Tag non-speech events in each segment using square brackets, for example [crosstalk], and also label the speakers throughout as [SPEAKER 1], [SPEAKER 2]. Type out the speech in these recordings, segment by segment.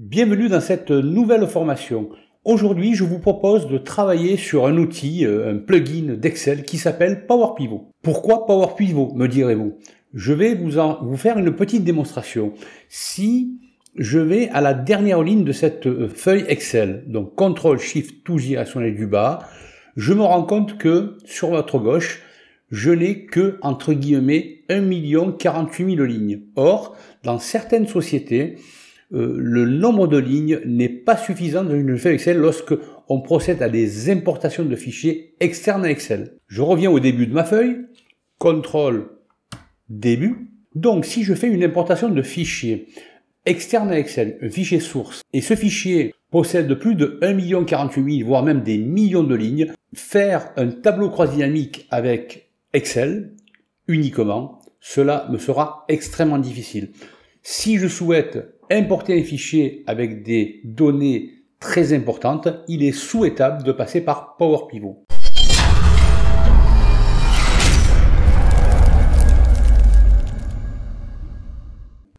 [SPEAKER 1] Bienvenue dans cette nouvelle formation. Aujourd'hui, je vous propose de travailler sur un outil, euh, un plugin d'Excel qui s'appelle Power Pivot. Pourquoi Power Pivot, me direz-vous Je vais vous, en, vous faire une petite démonstration. Si je vais à la dernière ligne de cette euh, feuille Excel, donc CTRL SHIFT tout aide du bas, je me rends compte que sur votre gauche, je n'ai que, entre guillemets, 1 million 48 000 lignes. Or, dans certaines sociétés, euh, le nombre de lignes n'est pas suffisant dans une feuille Excel lorsque on procède à des importations de fichiers externes à Excel. Je reviens au début de ma feuille, contrôle début. Donc si je fais une importation de fichiers externe à Excel, un fichier source, et ce fichier possède plus de 1 million 48 voire même des millions de lignes, faire un tableau croisé dynamique avec Excel uniquement, cela me sera extrêmement difficile. Si je souhaite importer un fichier avec des données très importantes, il est souhaitable de passer par Power Pivot.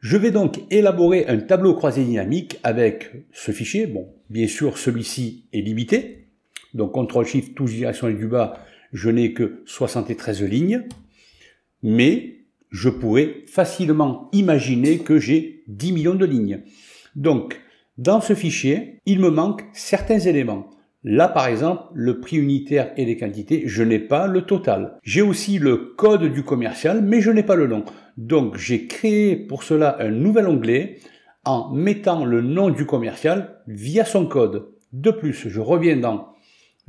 [SPEAKER 1] Je vais donc élaborer un tableau croisé dynamique avec ce fichier. Bon, bien sûr, celui-ci est limité. Donc, CTRL SHIFT, touche et du bas, je n'ai que 73 lignes. Mais je pourrais facilement imaginer que j'ai 10 millions de lignes. Donc, dans ce fichier, il me manque certains éléments. Là, par exemple, le prix unitaire et les quantités, je n'ai pas le total. J'ai aussi le code du commercial, mais je n'ai pas le nom. Donc, j'ai créé pour cela un nouvel onglet en mettant le nom du commercial via son code. De plus, je reviens dans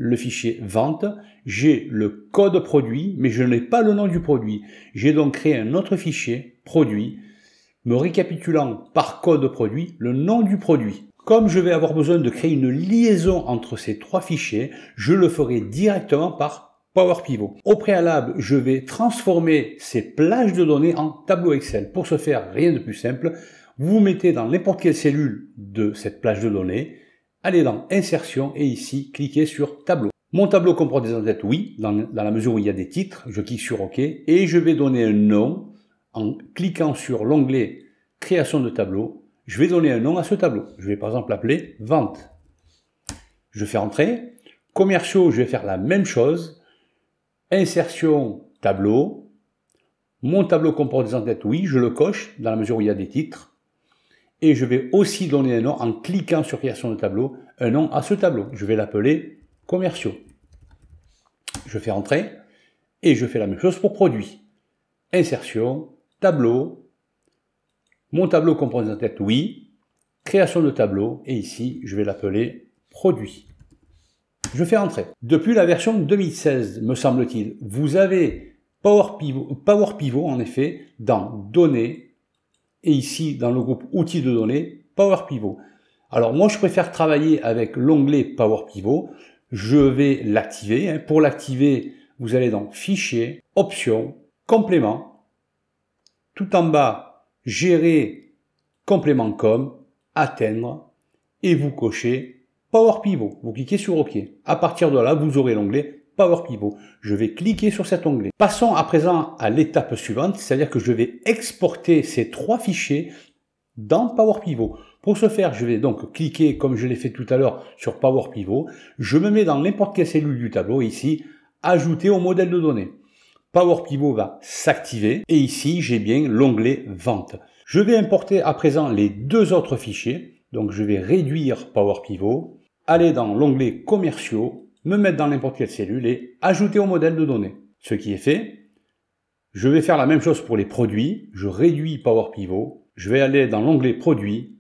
[SPEAKER 1] le fichier vente, j'ai le code produit, mais je n'ai pas le nom du produit. J'ai donc créé un autre fichier produit, me récapitulant par code produit le nom du produit. Comme je vais avoir besoin de créer une liaison entre ces trois fichiers, je le ferai directement par Power Pivot. Au préalable, je vais transformer ces plages de données en tableau Excel. Pour ce faire, rien de plus simple. Vous mettez dans n'importe quelle cellule de cette plage de données allez dans Insertion et ici, cliquez sur Tableau. Mon tableau comprend des entêtes oui, dans, la mesure où il y a des titres, je clique sur OK et je vais donner un nom en cliquant sur l'onglet Création de tableau. Je vais donner un nom à ce tableau. Je vais par exemple l'appeler Vente. Je fais Entrée. Commerciaux, je vais faire la même chose. Insertion, tableau. Mon tableau comporte des entêtes, oui, je le coche dans la mesure où il y a des titres et je vais aussi donner un nom en cliquant sur création de tableau, un nom à ce tableau. Je vais l'appeler commerciaux. Je fais entrer et je fais la même chose pour produit. Insertion, tableau, mon tableau comprend en tête, oui, création de tableau et ici je vais l'appeler produit. Je fais entrer. Depuis la version 2016, me semble-t-il, vous avez Power Pivot, Power Pivot en effet dans données et ici dans le groupe outils de données, Power Pivot. Alors moi je préfère travailler avec l'onglet Power Pivot. Je vais l'activer. Hein. Pour l'activer, vous allez dans Fichier, Options, Complément. Tout en bas, Gérer, Complément comme, Atteindre. Et vous cochez Power Pivot. Vous cliquez sur OK. À partir de là, vous aurez l'onglet Power Pivot. Je vais cliquer sur cet onglet. Passons à présent à l'étape suivante, c'est-à-dire que je vais exporter ces trois fichiers dans Power Pivot. Pour ce faire, je vais donc cliquer, comme je l'ai fait tout à l'heure, sur Power Pivot. Je me mets dans n'importe quelle cellule du tableau, ici, ajouter au modèle de données. Power Pivot va s'activer et ici, j'ai bien l'onglet Vente. Je vais importer à présent les deux autres fichiers. Donc, je vais réduire Power Pivot, aller dans l'onglet Commerciaux me mettre dans n'importe quelle cellule et ajouter au modèle de données. Ce qui est fait, je vais faire la même chose pour les produits, je réduis Power Pivot, je vais aller dans l'onglet produits,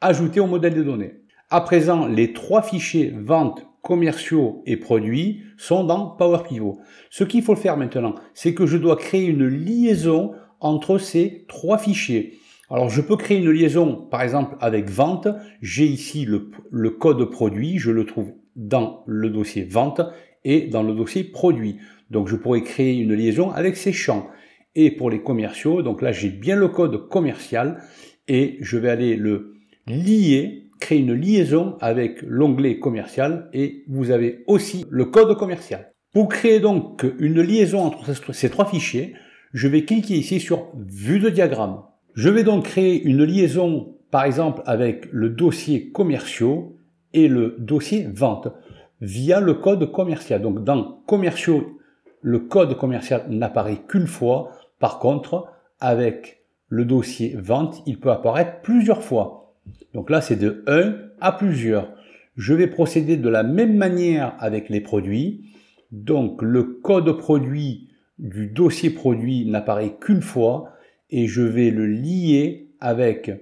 [SPEAKER 1] ajouter au modèle de données. À présent, les trois fichiers vente, commerciaux et produits sont dans Power Pivot. Ce qu'il faut faire maintenant, c'est que je dois créer une liaison entre ces trois fichiers. Alors je peux créer une liaison par exemple avec vente, j'ai ici le, code produit, je le trouve dans le dossier vente et dans le dossier produit. Donc je pourrais créer une liaison avec ces champs. Et pour les commerciaux, donc là j'ai bien le code commercial et je vais aller le lier, créer une liaison avec l'onglet commercial et vous avez aussi le code commercial. Pour créer donc une liaison entre ces trois fichiers, je vais cliquer ici sur vue de diagramme. Je vais donc créer une liaison par exemple avec le dossier commerciaux et le dossier vente via le code commercial. Donc dans commerciaux, le code commercial n'apparaît qu'une fois. Par contre, avec le dossier vente, il peut apparaître plusieurs fois. Donc là, c'est de 1 à plusieurs. Je vais procéder de la même manière avec les produits. Donc le code produit du dossier produit n'apparaît qu'une fois et je vais le lier avec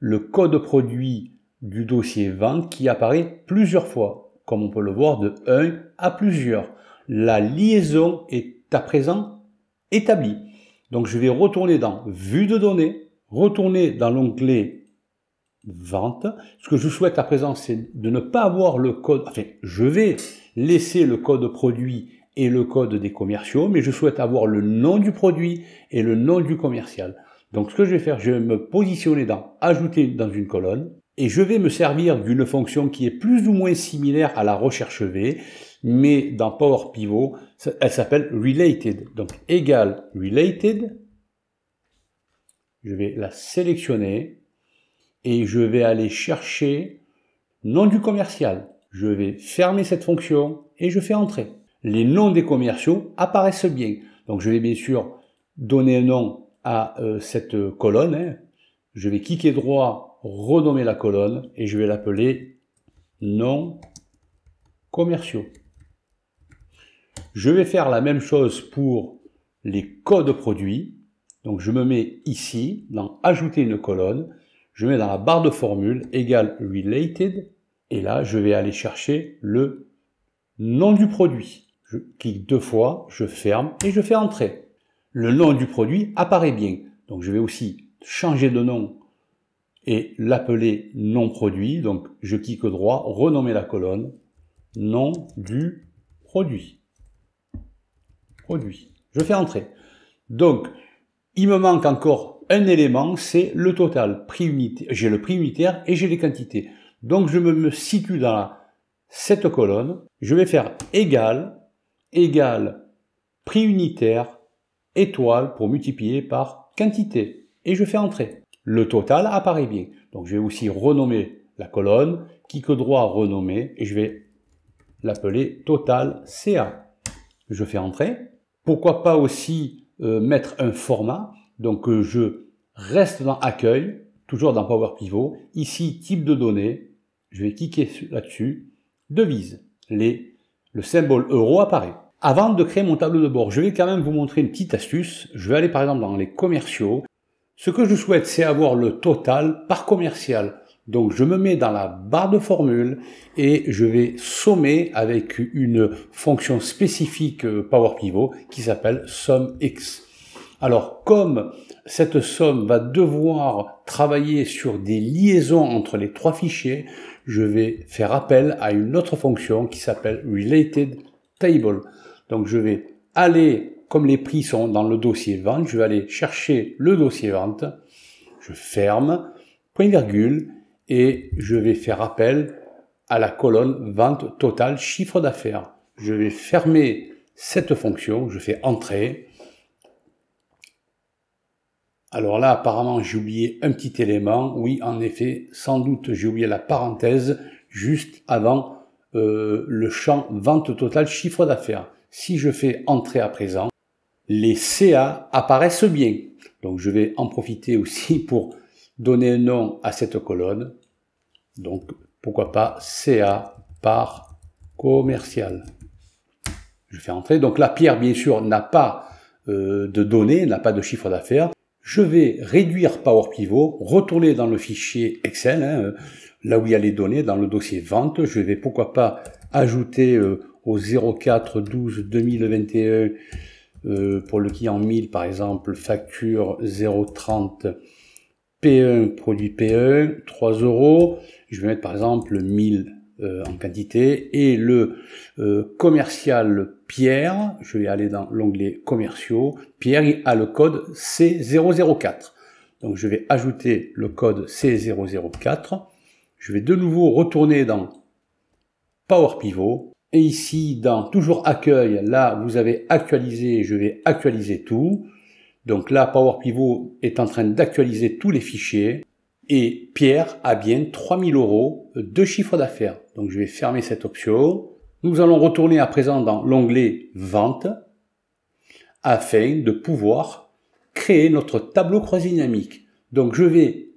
[SPEAKER 1] le code produit du dossier vente qui apparaît plusieurs fois, comme on peut le voir de 1 à plusieurs. La liaison est à présent établie. Donc je vais retourner dans Vue de données, retourner dans l'onglet Vente. Ce que je souhaite à présent, c'est de ne pas avoir le code. Enfin, je vais laisser le code produit et le code des commerciaux, mais je souhaite avoir le nom du produit et le nom du commercial. Donc ce que je vais faire, je vais me positionner dans Ajouter dans une colonne et je vais me servir d'une fonction qui est plus ou moins similaire à la recherche V, mais dans Power Pivot, elle s'appelle related. Donc égale related. Je vais la sélectionner et je vais aller chercher nom du commercial. Je vais fermer cette fonction et je fais entrer. Les noms des commerciaux apparaissent bien. Donc je vais bien sûr donner un nom à euh, cette euh, colonne. Hein. Je vais cliquer droit renommer la colonne et je vais l'appeler nom commerciaux. Je vais faire la même chose pour les codes produits. Donc je me mets ici, dans Ajouter une colonne, je mets dans la barre de formule égale related, et là je vais aller chercher le nom du produit. Je clique deux fois, je ferme et je fais entrer. Le nom du produit apparaît bien. Donc je vais aussi changer de nom et l'appeler non produit, donc je clique droit, renommer la colonne nom du produit. Produit. Je fais entrer. Donc, il me manque encore un élément, c'est le total. J'ai le prix unitaire et j'ai les quantités. Donc, je me, situe dans cette colonne. Je vais faire égal, égal, prix unitaire, étoile pour multiplier par quantité. Et je fais entrer le total apparaît bien. Donc je vais aussi renommer la colonne, cliquer droit renommer, et je vais l'appeler total CA. Je fais entrer. Pourquoi pas aussi euh, mettre un format. Donc euh, je reste dans accueil, toujours dans Power Pivot. Ici, type de données, je vais cliquer là-dessus. Devise, les, le symbole euro apparaît. Avant de créer mon tableau de bord, je vais quand même vous montrer une petite astuce. Je vais aller par exemple dans les commerciaux ce que je souhaite, c'est avoir le total par commercial. Donc je me mets dans la barre de formule et je vais sommer avec une fonction spécifique euh, Power Pivot qui s'appelle SumX. Alors comme cette somme va devoir travailler sur des liaisons entre les trois fichiers, je vais faire appel à une autre fonction qui s'appelle related table. Donc je vais aller comme les prix sont dans le dossier vente, je vais aller chercher le dossier vente, je ferme, point virgule, et je vais faire appel à la colonne vente totale chiffre d'affaires. Je vais fermer cette fonction, je fais entrer. Alors là, apparemment, j'ai oublié un petit élément. Oui, en effet, sans doute, j'ai oublié la parenthèse juste avant euh, le champ vente totale chiffre d'affaires. Si je fais entrer à présent, les CA apparaissent bien. Donc je vais en profiter aussi [laughs] pour donner un nom à cette colonne. Donc pourquoi pas CA par commercial. Je fais entrer. Donc la pierre, bien sûr, n'a pas euh, de données, n'a pas de chiffre d'affaires. Je vais réduire Power Pivot, retourner dans le fichier Excel, hein, euh, là où il y a les données, dans le dossier vente. Je vais pourquoi pas ajouter euh, au 04 12 2021 euh, pour le client 1000 par exemple, facture 0,30 P1, produit P1, 3 euros. Je vais mettre par exemple 1000 euh, en quantité. Et le euh, commercial Pierre, je vais aller dans l'onglet commerciaux, Pierre a le code C004. Donc je vais ajouter le code C004. Je vais de nouveau retourner dans Power Pivot et ici, dans toujours accueil, là, vous avez actualisé, je vais actualiser tout. Donc là, Power Pivot est en train d'actualiser tous les fichiers. Et Pierre a bien 3000 euros de chiffre d'affaires. Donc je vais fermer cette option. Nous allons retourner à présent dans l'onglet Vente afin de pouvoir créer notre tableau croisé dynamique. Donc je vais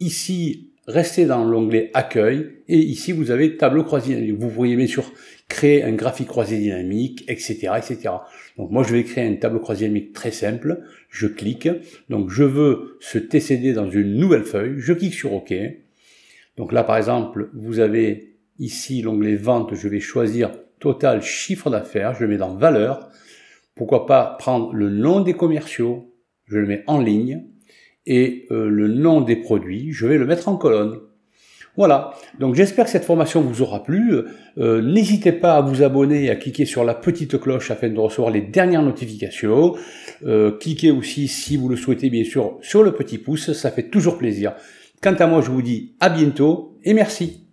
[SPEAKER 1] ici rester dans l'onglet Accueil et ici vous avez tableau croisé dynamique. Vous voyez, bien sûr créer un graphique croisé dynamique, etc., etc. Donc moi, je vais créer un tableau croisé dynamique très simple. Je clique. Donc je veux ce TCD dans une nouvelle feuille. Je clique sur OK. Donc là, par exemple, vous avez ici l'onglet vente. Je vais choisir total chiffre d'affaires. Je le mets dans valeur. Pourquoi pas prendre le nom des commerciaux. Je le mets en ligne. Et euh, le nom des produits, je vais le mettre en colonne. Voilà, donc j'espère que cette formation vous aura plu. Euh, n'hésitez pas à vous abonner et à cliquer sur la petite cloche afin de recevoir les dernières notifications. Euh, cliquez aussi, si vous le souhaitez bien sûr, sur le petit pouce, ça fait toujours plaisir. Quant à moi, je vous dis à bientôt et merci.